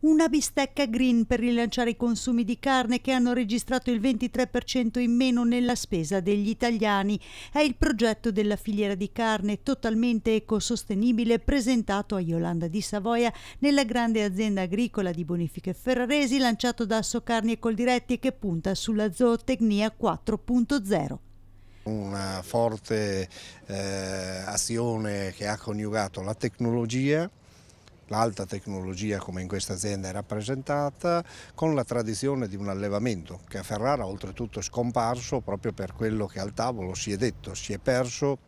una bistecca green per rilanciare i consumi di carne che hanno registrato il 23% in meno nella spesa degli italiani. È il progetto della filiera di carne totalmente ecosostenibile presentato a Yolanda di Savoia nella grande azienda agricola di Bonifiche Ferraresi lanciato da Assocarni e Coldiretti che punta sulla zootecnia 4.0 una forte eh, azione che ha coniugato la tecnologia l'alta tecnologia come in questa azienda è rappresentata, con la tradizione di un allevamento che a Ferrara oltretutto è scomparso proprio per quello che al tavolo si è detto, si è perso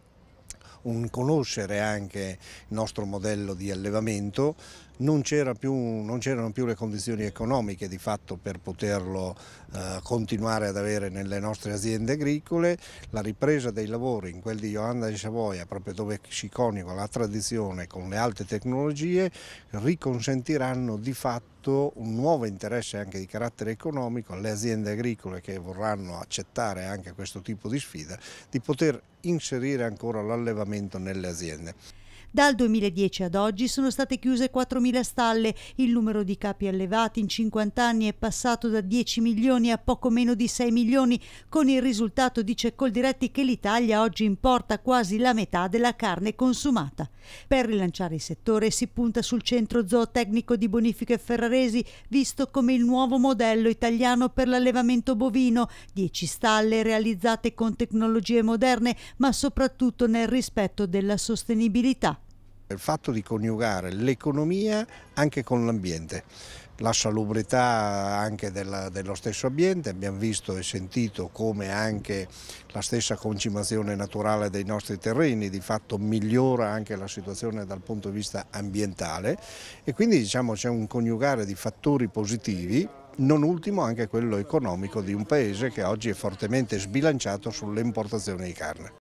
un conoscere anche il nostro modello di allevamento non, c'era più, non, c'erano più le condizioni economiche di fatto per poterlo eh, continuare ad avere nelle nostre aziende agricole. La ripresa dei lavori in quel di Ioanna di Savoia, proprio dove si coniuga la tradizione con le alte tecnologie, riconsentiranno di fatto un nuovo interesse anche di carattere economico alle aziende agricole che vorranno accettare anche questo tipo di sfida di poter inserire ancora l'allevamento nelle aziende. Dal 2010 ad oggi sono state chiuse 4.000 stalle, il numero di capi allevati in 50 anni è passato da 10 milioni a poco meno di 6 milioni, con il risultato, dice Coldiretti, che l'Italia oggi importa quasi la metà della carne consumata. Per rilanciare il settore si punta sul centro zootecnico di bonifiche Ferraresi, visto come il nuovo modello italiano per l'allevamento bovino, 10 stalle realizzate con tecnologie moderne, ma soprattutto nel rispetto della sostenibilità. Il fatto di coniugare l'economia anche con l'ambiente, la salubrità anche della, dello stesso ambiente, abbiamo visto e sentito come anche la stessa concimazione naturale dei nostri terreni di fatto migliora anche la situazione dal punto di vista ambientale e quindi diciamo c'è un coniugare di fattori positivi non ultimo anche quello economico di un paese che oggi è fortemente sbilanciato sulle importazioni di carne.